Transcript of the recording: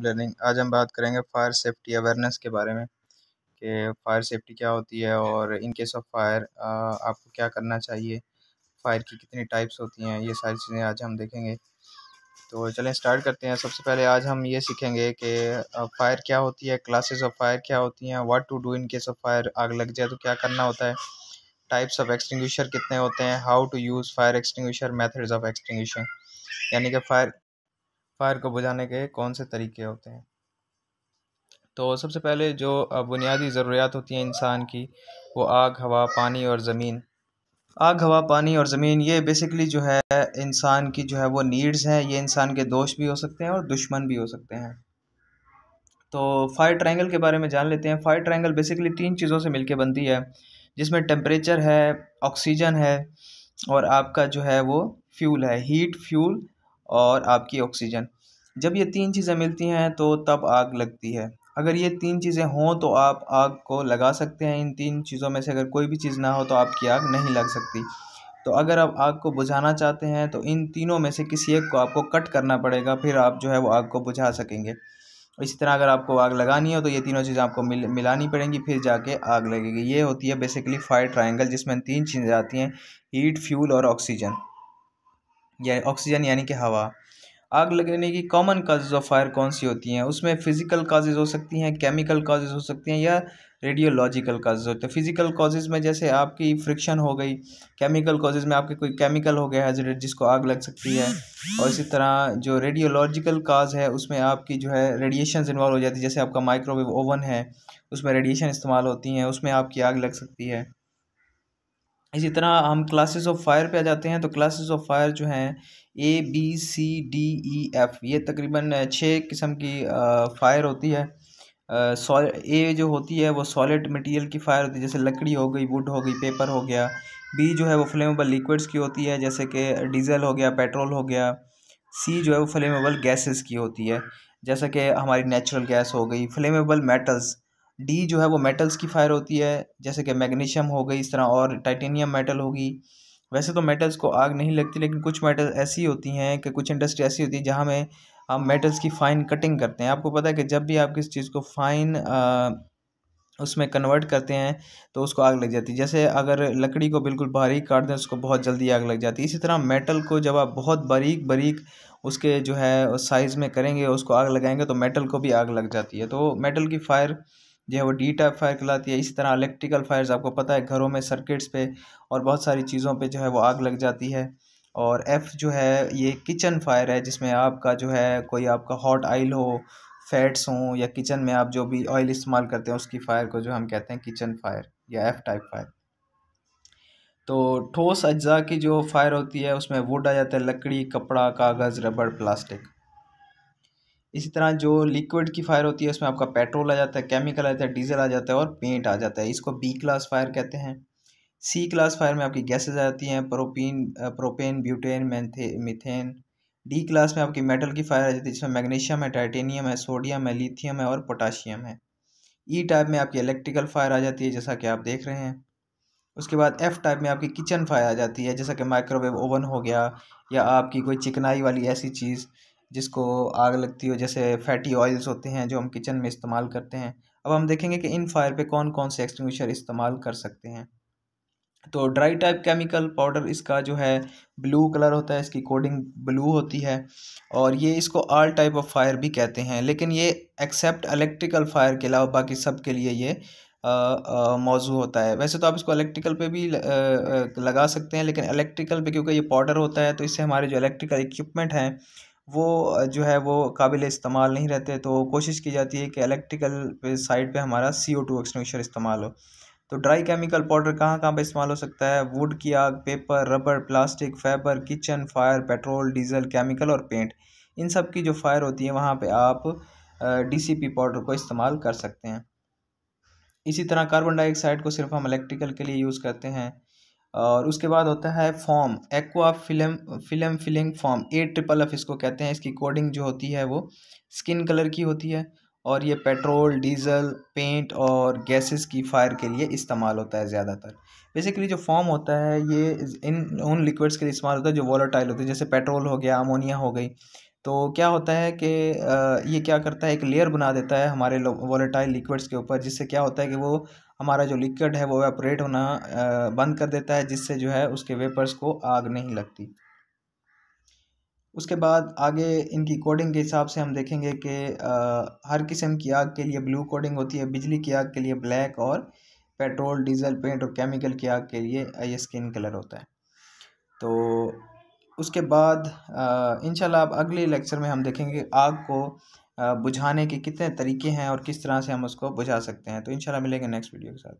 learning आज हम बात करेंगे फायर सेफ्टी अवेयरनेस के बारे में कि फायर सेफ्टी क्या होती है और इन केस ऑफ फायर आपको क्या करना चाहिए फायर की कितनी टाइप्स होती हैं ये सारी चीज़ें आज हम देखेंगे तो चलें स्टार्ट करते हैं सबसे पहले आज हम ये सीखेंगे कि फायर क्या होती है क्लासेस ऑफ फायर क्या होती हैं what to do in case of fire आग लग जाए तो क्या करना होता है टाइप्स ऑफ एक्सटिंग्विशर कितने होते हैं how to use fire extinguisher methods of extinguishing यानी कि फायर फायर को बुझाने के कौन से तरीके होते हैं तो सबसे पहले जो बुनियादी ज़रूरियात होती हैं इंसान की वो आग हवा पानी और ज़मीन आग हवा पानी और ज़मीन ये बेसिकली जो है इंसान की जो है वो नीड्स हैं ये इंसान के दोस्त भी हो सकते हैं और दुश्मन भी हो सकते हैं तो फायर ट्रायंगल के बारे में जान लेते हैं फायर ट्रायंगल बेसिकली तीन चीज़ों से मिलके बनती है जिसमें टेम्परेचर है ऑक्सीजन है और आपका जो है वो फ्यूल है हीट फ्यूल और आपकी ऑक्सीजन जब ये तीन चीज़ें मिलती हैं तो तब आग लगती है अगर ये तीन चीज़ें हों तो आप आग को लगा सकते हैं इन तीन चीज़ों में से अगर कोई भी चीज़ ना हो तो आपकी आग नहीं लग सकती तो अगर आप आग को बुझाना चाहते हैं तो इन तीनों में से किसी एक को आपको कट करना पड़ेगा फिर आप जो है वो आग को बुझा सकेंगे इसी तरह अगर आपको आग लगानी हो तो ये तीनों चीज़ें आपको मिल मिलानी पड़ेंगी फिर जाके आग लगेगी ये होती है बेसिकली फायर ट्रायंगल जिसमें तीन चीज़ें आती हैं हीट फ्यूल और ऑक्सीजन या ऑक्सीजन यानी कि हवा आग लगने की कॉमन काजेज़ ऑफ फायर कौन सी होती हैं उसमें फ़िज़िकल काजेज़ हो सकती हैं केमिकल काजेज़ हो सकती हैं या रेडियोलॉजिकल काजेज़ होते हैं फ़िज़िकल काजेज़ में जैसे आपकी फ्रिक्शन हो गई केमिकल काजेज़ में आपके कोई केमिकल हो गया है जिसको आग लग सकती है और इसी तरह जो रेडियोलॉजिकल काज है उसमें आपकी जो है रेडिएशन इन्वॉल्व हो जाती है जैसे आपका माइक्रोवेव ओवन है उसमें रेडिएशन इस्तेमाल होती हैं उसमें आपकी आग लग सकती है इसी तरह हम क्लासेस ऑफ फायर पे आ जाते हैं तो क्लासेस ऑफ फायर जो हैं A B C D E F ये तकरीबन छः किस्म की फायर होती है ए जो होती है वो सॉलिड मटेरियल की फायर होती है जैसे लकड़ी हो गई वुड हो गई पेपर हो गया बी जो है वो फ्लेमेबल लिक्विड्स की होती है जैसे कि डीजल हो गया पेट्रोल हो गया सी जो है वो फ्लेमेबल गैसेस की होती है जैसे कि हमारी नेचुरल गैस हो गई फ्लेमेबल मेटल्स डी जो है वो मेटल्स की फायर होती है जैसे कि मैग्नीशियम हो गई इस तरह और टाइटेनियम मेटल होगी वैसे तो मेटल्स को आग नहीं लगती लेकिन कुछ मेटल ऐसी होती हैं कि कुछ इंडस्ट्री ऐसी होती है जहाँ में हम मेटल्स की फ़ाइन कटिंग करते हैं आपको पता है कि जब भी आप किस चीज़ को फ़ाइन उसमें कन्वर्ट करते हैं तो उसको आग लग जाती है जैसे अगर लकड़ी को बिल्कुल बारीक काट दें उसको बहुत जल्दी आग लग जाती है इसी तरह मेटल को जब आप बहुत बारीक बारीक उसके जो है साइज़ में करेंगे उसको आग लगाएंगे तो मेटल को भी आग लग जाती है तो मेटल की फायर जो है वो डी टाइप फायर कहलाती है इसी तरह इलेक्ट्रिकल फायर्स आपको पता है घरों में सर्किट्स पे और बहुत सारी चीज़ों पे जो है वो आग लग जाती है और एफ़ जो है ये किचन फायर है जिसमें आपका जो है कोई आपका हॉट आयल हो फैट्स हों या किचन में आप जो भी ऑयल इस्तेमाल करते हैं उसकी फायर को जो हम कहते हैं किचन फायर या एफ़ टाइप फायर तो ठोस अज्जा की जो फायर होती है उसमें वुड आ जाता है लकड़ी कपड़ा कागज़ रबड़ प्लास्टिक इसी तरह जो लिक्विड की फायर होती है उसमें आपका पेट्रोल आ जाता है केमिकल आ जाता है डीजल आ जाता है और पेंट आ जाता है इसको बी क्लास फायर कहते हैं सी क्लास फायर में आपकी गैसेज आ जाती हैं propene propane butane methane D class में आपकी मेटल की फायर आ जाती है जिसमें मैग्नीशियम है टाइटेनियम है सोडियम है लिथियम है और पोटाशियम है ई e टाइप में आपकी इलेक्ट्रिकल फायर आ जाती है जैसा कि आप देख रहे हैं उसके बाद एफ़ टाइप में आपकी किचन फायर आ जाती है जैसा कि माइक्रोवेव ओवन हो गया या आपकी कोई चिकनाई वाली ऐसी चीज़ जिसको आग लगती हो जैसे फैटी ऑयल्स होते हैं जो हम किचन में इस्तेमाल करते हैं अब हम देखेंगे कि इन फायर पे कौन कौन से एक्सटिंग्विशर इस्तेमाल कर सकते हैं तो ड्राई टाइप केमिकल पाउडर इसका जो है ब्लू कलर होता है इसकी कोडिंग ब्लू होती है और ये इसको आल टाइप ऑफ फायर भी कहते हैं लेकिन ये एक्सेप्ट इलेक्ट्रिकल फायर के अलावा बाकी सब के लिए ये मौजू होता है वैसे तो आप इसको इलेक्ट्रिकल पे भी लगा सकते हैं लेकिन इलेक्ट्रिकल पे क्योंकि ये पाउडर होता है तो इससे हमारे जो इलेक्ट्रिकल इक्विपमेंट हैं वो जो है वो काबिल इस्तेमाल नहीं रहते तो कोशिश की जाती है कि इलेक्ट्रिकल साइड पे हमारा सी ओ टू एक्सटिंग्विशर इस्तेमाल हो तो ड्राई केमिकल पाउडर कहाँ कहाँ पे इस्तेमाल हो सकता है वुड की आग paper rubber plastic fibre kitchen fire petrol diesel chemical और पेंट इन सब की जो फायर होती है वहाँ पर आप डी पाउडर को इस्तेमाल कर सकते हैं इसी तरह कार्बन डाइऑक्साइड को सिर्फ हम इलेक्ट्रिकल के लिए यूज़ करते हैं और उसके बाद होता है foam aqua film film filling foam A triple F इसको कहते हैं इसकी कोडिंग जो होती है वो स्किन कलर की होती है और ये पेट्रोल डीजल पेंट और गैसेस की फायर के लिए इस्तेमाल होता है ज़्यादातर बेसिकली जो फॉर्म होता है ये इन उन लिक्विड्स के लिए इस्तेमाल होता है जो वॉलोटाइल होते हैं जैसे पेट्रोल हो गया अमोनिया हो गई तो क्या होता है कि ये क्या करता है एक लेयर बना देता है हमारे वॉलेटाइल लिक्विड्स के ऊपर जिससे क्या होता है कि वो हमारा जो लिक्विड है वो वेपरेट होना बंद कर देता है जिससे जो है उसके वेपर्स को आग नहीं लगती उसके बाद आगे इनकी कोडिंग के हिसाब से हम देखेंगे कि हर किस्म की आग के लिए ब्लू कोडिंग होती है बिजली की आग के लिए ब्लैक और पेट्रोल डीजल पेंट और केमिकल की आग के लिए ये स्किन कलर होता है तो उसके बाद इन अब अगले लेक्चर में हम देखेंगे आग को बुझाने के कितने तरीके हैं और किस तरह से हम उसको बुझा सकते हैं तो इंशाल्लाह मिलेंगे नेक्स्ट वीडियो के साथ